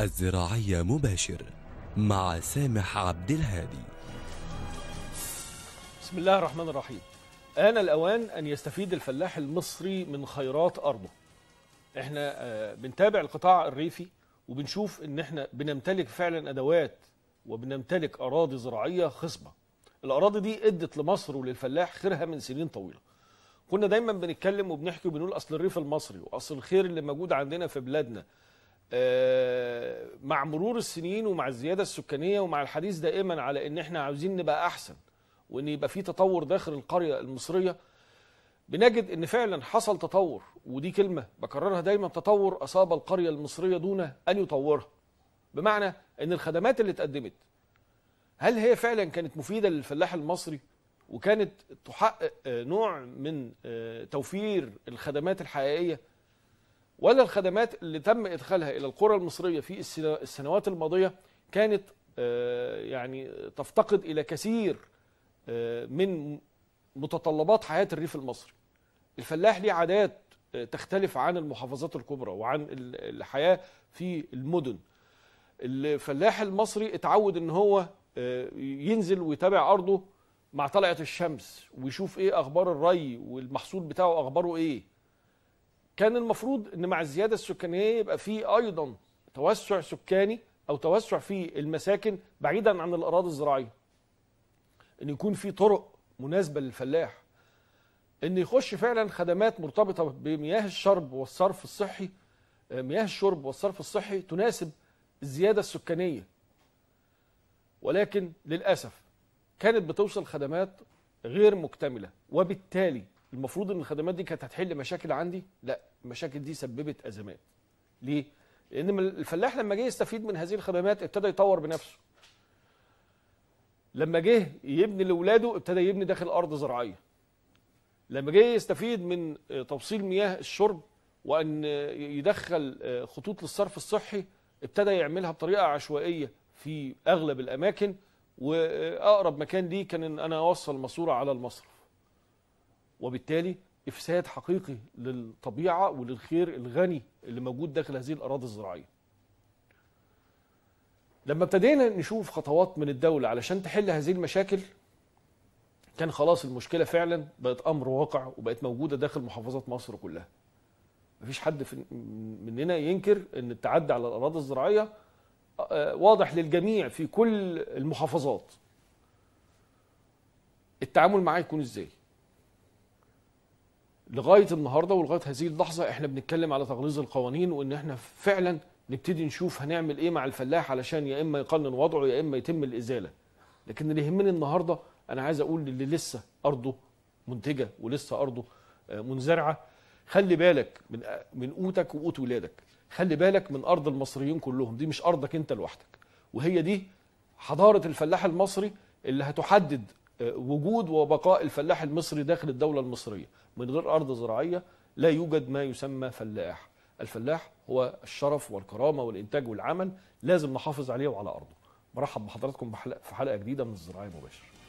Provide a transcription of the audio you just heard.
الزراعية مباشر مع سامح عبد الهادي بسم الله الرحمن الرحيم آن الأوان أن يستفيد الفلاح المصري من خيرات أرضه احنا آه، بنتابع القطاع الريفي وبنشوف ان احنا بنمتلك فعلا أدوات وبنمتلك أراضي زراعية خصبة الأراضي دي ادت لمصر وللفلاح خيرها من سنين طويلة كنا دايما بنتكلم وبنحكي وبنقول أصل الريف المصري وأصل الخير اللي موجود عندنا في بلادنا آه، مع مرور السنين ومع الزياده السكانيه ومع الحديث دائما على ان احنا عاوزين نبقى احسن وان يبقى في تطور داخل القريه المصريه بنجد ان فعلا حصل تطور ودي كلمه بكررها دايما تطور اصاب القريه المصريه دون ان يطورها بمعنى ان الخدمات اللي اتقدمت هل هي فعلا كانت مفيده للفلاح المصري وكانت تحقق آه، نوع من آه، توفير الخدمات الحقيقيه ولا الخدمات اللي تم إدخالها إلى القرى المصرية في السنوات الماضية كانت آه، يعني تفتقد إلى كثير آه، من متطلبات حياة الريف المصري الفلاح ليه عادات آه، تختلف عن المحافظات الكبرى وعن الحياة في المدن الفلاح المصري اتعود ان هو ينزل ويتابع ارضه مع طلعة الشمس ويشوف ايه اخبار الري والمحصول بتاعه اخباره ايه كان المفروض ان مع الزياده السكانيه يبقى في ايضا توسع سكاني او توسع في المساكن بعيدا عن الاراضي الزراعيه ان يكون في طرق مناسبه للفلاح ان يخش فعلا خدمات مرتبطه بمياه الشرب والصرف الصحي مياه الشرب والصرف الصحي تناسب الزياده السكانيه ولكن للاسف كانت بتوصل خدمات غير مكتمله وبالتالي المفروض ان الخدمات دي كانت هتحل مشاكل عندي لا المشاكل دي سببت ازمات ليه لان الفلاح لما جه يستفيد من هذه الخدمات ابتدى يطور بنفسه لما جه يبني لاولاده ابتدى يبني داخل ارض زراعيه لما جه يستفيد من آه، توصيل مياه الشرب وان آه، يدخل آه، خطوط للصرف الصحي ابتدى يعملها بطريقه عشوائيه في اغلب الاماكن واقرب مكان ليه كان ان انا اوصل ماسوره على المصرف وبالتالي افساد حقيقي للطبيعه وللخير الغني اللي موجود داخل هذه الاراضي الزراعيه. لما ابتدينا نشوف خطوات من الدوله علشان تحل هذه المشاكل كان خلاص المشكله فعلا بقت امر واقع وبقت موجوده داخل محافظات مصر كلها. مفيش حد مننا ينكر ان التعدي على الاراضي الزراعيه آه، واضح للجميع في كل المحافظات. التعامل معاه يكون ازاي؟ لغايه النهارده ولغايه هذه اللحظه احنا بنتكلم على تغليظ القوانين وان احنا فعلا نبتدي نشوف هنعمل ايه مع الفلاح علشان يا اما يقنن وضعه يا اما يتم الازاله لكن اللي يهمني النهارده انا عايز اقول للي لسه ارضه منتجه ولسه ارضه آه، منزرعه خلي بالك من آه، من قوتك وقوت ولادك خلي بالك من ارض المصريين كلهم دي مش ارضك انت لوحدك وهي دي حضاره الفلاح المصري اللي هتحدد وجود وبقاء الفلاح المصري داخل الدولة المصرية من غير أرض زراعية لا يوجد ما يسمى فلاح الفلاح هو الشرف والكرامة والإنتاج والعمل لازم نحافظ عليه وعلى أرضه برحب بحضراتكم في حلقة جديدة من الزراعية مباشرة